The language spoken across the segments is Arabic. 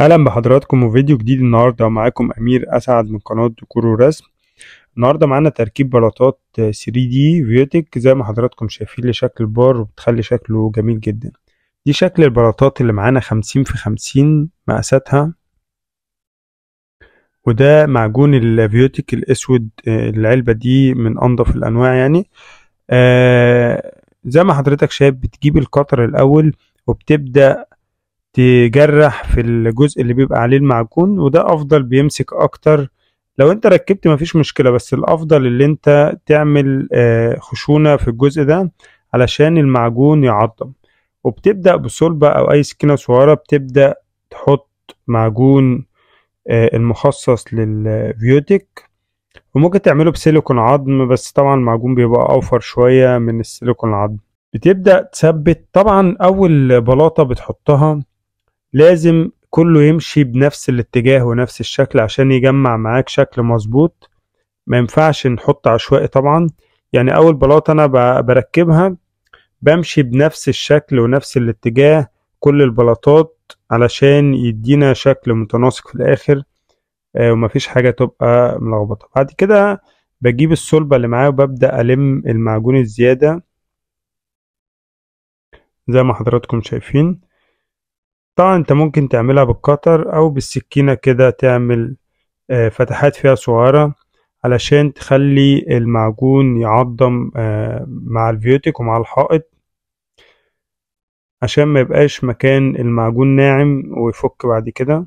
اهلا بحضراتكم وفيديو جديد النهارده معاكم امير اسعد من قناه ديكور ورسم النهارده معانا تركيب بلاطات 3 دي فيوتك زي ما حضراتكم شايفين لشكل بار وبتخلي شكله جميل جدا دي شكل البلاطات اللي معانا 50 في 50 مقاساتها وده معجون الفيوتك الاسود العلبه دي من انضف الانواع يعني آه زي ما حضرتك شايف بتجيب القطر الاول وبتبدا تجرح في الجزء اللي بيبقى عليه المعجون وده افضل بيمسك اكتر لو انت ركبت مفيش مشكلة بس الافضل اللي انت تعمل آه، خشونة في الجزء ده علشان المعجون يعضم وبتبدأ بصلبة او اي سكينة صغيرة بتبدأ تحط معجون آه، المخصص للفيوتيك وممكن تعمله بسيليكون عظم بس طبعا المعجون بيبقى اوفر شوية من السيليكون العظم بتبدأ تثبت طبعا اول بلاطة بتحطها لازم كله يمشي بنفس الاتجاه ونفس الشكل عشان يجمع معاك شكل مظبوط ما ينفعش نحط عشوائي طبعا يعني اول بلاطة انا بركبها بمشي بنفس الشكل ونفس الاتجاه كل البلاطات علشان يدينا شكل متناسق في الاخر آه، ومفيش حاجة تبقى ملخبطة بعد كده بجيب الصلبة اللي معايا وببدأ ألم المعجون الزيادة زي ما حضراتكم شايفين طبعا انت ممكن تعملها بالقطر او بالسكينة كده تعمل آه، فتحات فيها صغيرة علشان تخلي المعجون يعضم آه، مع الفيوتيك ومع الحائط عشان ما يبقاش مكان المعجون ناعم ويفك بعد كده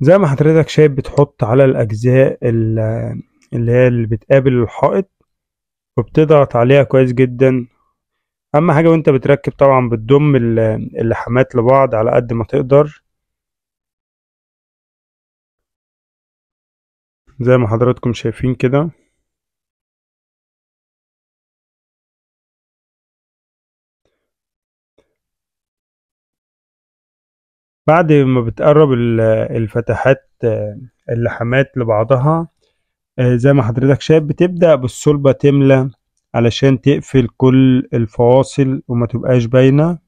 زي ما حضرتك شايف بتحط على الأجزاء اللي هي اللي بتقابل الحائط وبتضغط عليها كويس جدا اهم حاجه وانت بتركب طبعا بتضم اللحامات لبعض على قد ما تقدر زي ما حضراتكم شايفين كده بعد ما بتقرب الفتحات اللحامات لبعضها آه، زي ما حضرتك شايف بتبدأ بالصلبة تملى علشان تقفل كل الفواصل وما تبقاش باينة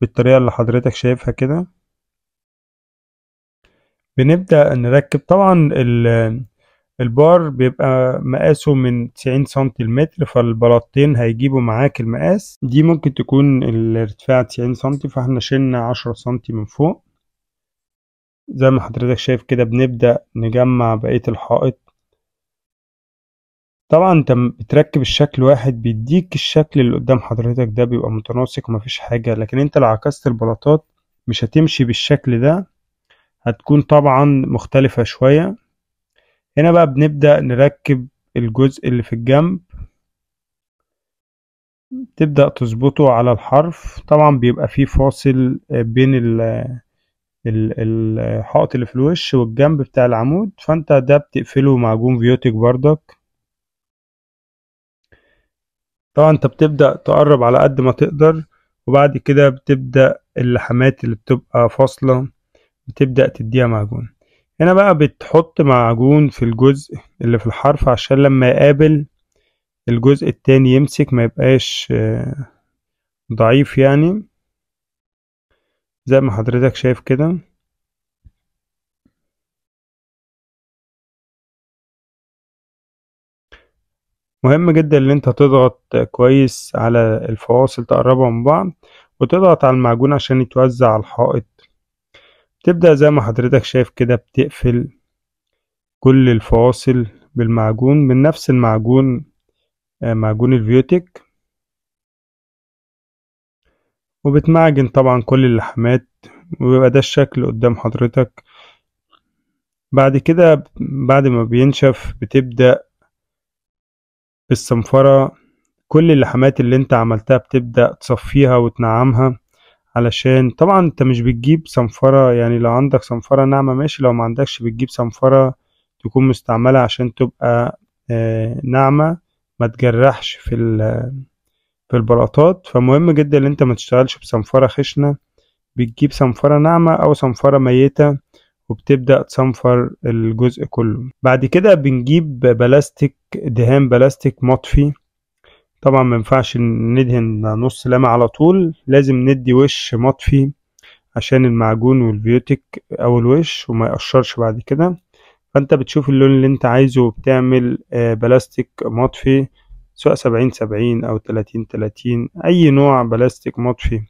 بالطريقة اللي حضرتك شايفها كده بنبدأ نركب طبعا البار بيبقى مقاسه من 90 سم متر فالبلاطين هيجيبوا معاك المقاس دي ممكن تكون الارتفاع 90 سم فاحنا شلنا 10 سم من فوق زي ما حضرتك شايف كده بنبدأ نجمع بقية الحائط طبعًا أنت بتركّب الشكل واحد، بيدّيك الشكل اللي قدّام حضرتك ده بيبقى متناسق ومفيش حاجة، لكن أنت لو عكست البلاطات مش هتمشي بالشكل ده، هتكون طبعًا مختلفة شوية. هنا بقى بنبدأ نركّب الجزء اللي في الجنب. تبدأ تظبطه على الحرف، طبعًا بيبقى فيه فاصل آه، بين ال الحائط اللي في الوِش والجنب بتاع العمود، فأنت ده بتقفله معجون فيوتك بردك. طبعا انت بتبدأ تقرب على قد ما تقدر وبعد كده بتبدأ اللحمات اللي بتبقى فاصلة بتبدأ تديها معجون هنا بقى بتحط معجون في الجزء اللي في الحرف عشان لما يقابل الجزء التاني يمسك ما يبقاش آه، ضعيف يعني زي ما حضرتك شايف كده مهم جدا ان انت تضغط كويس على الفواصل تقربها من بعض وتضغط على المعجون عشان يتوزع على الحائط تبدأ زي ما حضرتك شايف كده بتقفل كل الفواصل بالمعجون من نفس المعجون آه، معجون الفيوتك وبتمعجن طبعا كل اللحمات ويبقى ده الشكل قدام حضرتك بعد كده بعد ما بينشف بتبدأ الصنفرة كل اللحمات اللي انت عملتها بتبدأ تصفيها وتنعمها علشان طبعا انت مش بتجيب صنفرة يعني لو عندك صنفرة ناعمة ماشي لو ما عندكش بتجيب صنفرة تكون مستعملة عشان تبقى آه، ناعمة ما تجرحش في في البلاطات فمهم جدا ان انت ما تشتغلش بصنفرة خشنة بتجيب صنفرة ناعمة او صنفرة ميتة وبتبدأ تصنفر الجزء كله بعد كده بنجيب بلاستيك دهان بلاستيك مطفي طبعا ما ينفعش ندهن نص لمع على طول لازم ندي وش مطفي عشان المعجون والبيوتيك اول وش وما يقشرش بعد كده فانت بتشوف اللون اللي انت عايزه وبتعمل آه، بلاستيك مطفي سواء سبعين سبعين او تلاتين تلاتين اي نوع بلاستيك مطفي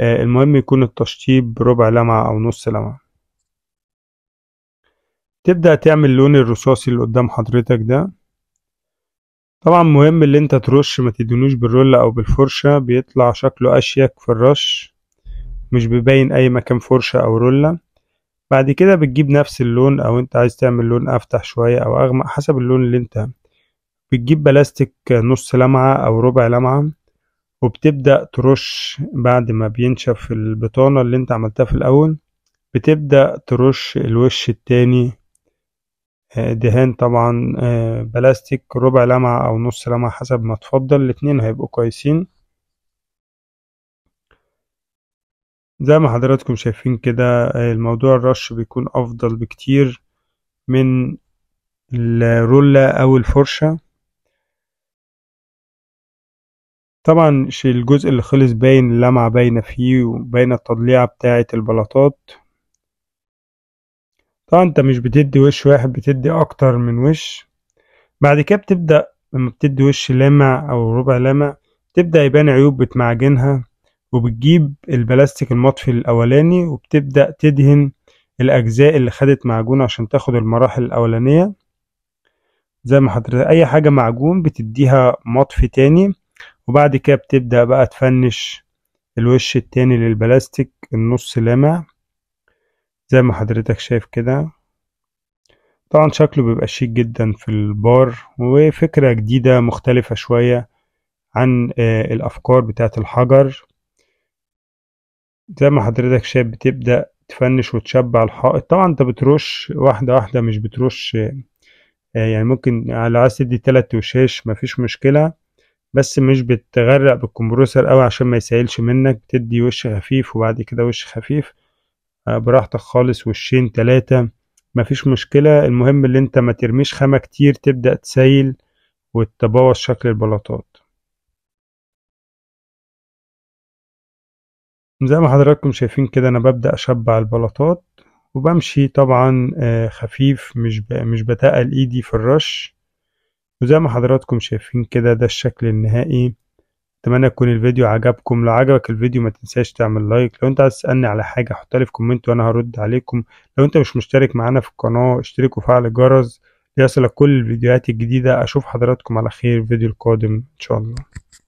آه، المهم يكون التشطيب ربع لمعة او نص لمعة تبدأ تعمل اللون الرصاصي اللي قدام حضرتك ده طبعا مهم اللي انت ترش ما تدونوش بالرولة او بالفرشة بيطلع شكله اشيك في الرش مش بيبين اي مكان فرشة او رولة بعد كده بتجيب نفس اللون او انت عايز تعمل لون افتح شوية او اغمق حسب اللون اللي انت بتجيب بلاستيك نص لمعة او ربع لمعة وبتبدأ ترش بعد ما بينشف البطانة اللي انت عملتها في الاول بتبدأ ترش الوش التاني دهان طبعا آه، بلاستيك ربع لمعة أو نص لمعة حسب ما تفضل الاتنين هيبقوا كويسين زي ما حضراتكم شايفين كده آه، الموضوع الرش بيكون أفضل بكتير من الرولة أو الفرشة طبعا الجزء اللي خلص باين اللمعة باينة فيه وباينة التضليعة بتاعة البلاطات طبعا انت مش بتدي وش واحد بتدي اكتر من وش بعد كده بتبدأ لما بتدي وش لامع او ربع لامع تبدأ يبان عيوب بتمعجنها وبتجيب البلاستيك المطفي الاولاني وبتبدأ تدهن الاجزاء اللي خدت معجون عشان تاخد المراحل الاولانية زي ما حضرتك اي حاجة معجون بتديها مطفي تاني وبعد كده بتبدأ بقى تفنش الوش التاني للبلاستيك النص لامع زي ما حضرتك شايف كده طبعا شكله بيبقى شيك جدا في البار وفكرة جديدة مختلفة شوية عن آه، الأفكار بتاعة الحجر زي ما حضرتك شايف بتبدأ تفنش وتشبع الحائط طبعا انت بترش واحدة واحدة مش بترش آه، يعني ممكن على عايز تدي تلات وشاش مفيش مشكلة بس مش بتغرق بالكمبروسر قوي عشان ما يسيلش منك بتدي وش خفيف وبعد كده وش خفيف آه، براحتك خالص وشين تلاتة مفيش مشكلة المهم اللي انت ما ترميش خامة كتير تبدأ تسيل وتبوظ شكل البلاطات زي ما حضراتكم شايفين كده انا ببدأ اشبع البلاطات وبمشي طبعا آه، خفيف مش مش بتقل ايدي في الرش وزي ما حضراتكم شايفين كده ده الشكل النهائي اتمنى يكون الفيديو عجبكم لو عجبك الفيديو ما تنساش تعمل لايك لو انت عايز تسالني على حاجه حطلي لي في كومنت وانا هرد عليكم لو انت مش مشترك معانا في القناه اشترك وفعل الجرس ليصلك كل الفيديوهات الجديده اشوف حضراتكم على خير الفيديو القادم ان شاء الله